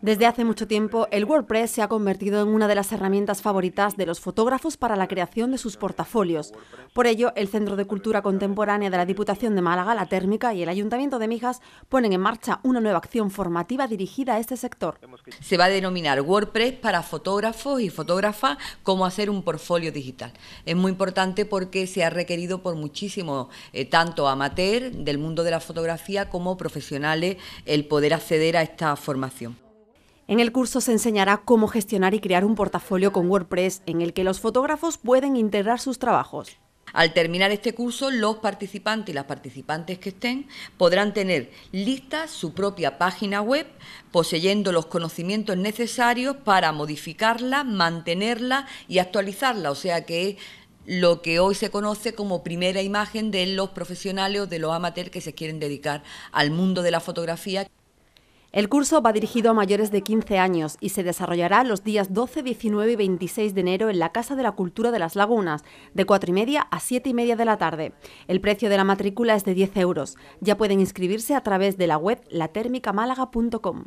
Desde hace mucho tiempo, el WordPress se ha convertido en una de las herramientas favoritas de los fotógrafos para la creación de sus portafolios. Por ello, el Centro de Cultura Contemporánea de la Diputación de Málaga, La Térmica y el Ayuntamiento de Mijas ponen en marcha una nueva acción formativa dirigida a este sector. Se va a denominar WordPress para fotógrafos y fotógrafas cómo hacer un portfolio digital. Es muy importante porque se ha requerido por muchísimo, eh, tanto amateur del mundo de la fotografía como profesionales, el poder acceder a esta formación. En el curso se enseñará cómo gestionar y crear un portafolio con WordPress en el que los fotógrafos pueden integrar sus trabajos. Al terminar este curso, los participantes y las participantes que estén podrán tener lista su propia página web, poseyendo los conocimientos necesarios para modificarla, mantenerla y actualizarla. O sea que es lo que hoy se conoce como primera imagen de los profesionales o de los amateurs que se quieren dedicar al mundo de la fotografía. El curso va dirigido a mayores de 15 años y se desarrollará los días 12, 19 y 26 de enero en la Casa de la Cultura de las Lagunas, de 4 y media a 7 y media de la tarde. El precio de la matrícula es de 10 euros. Ya pueden inscribirse a través de la web latérmicamálaga.com.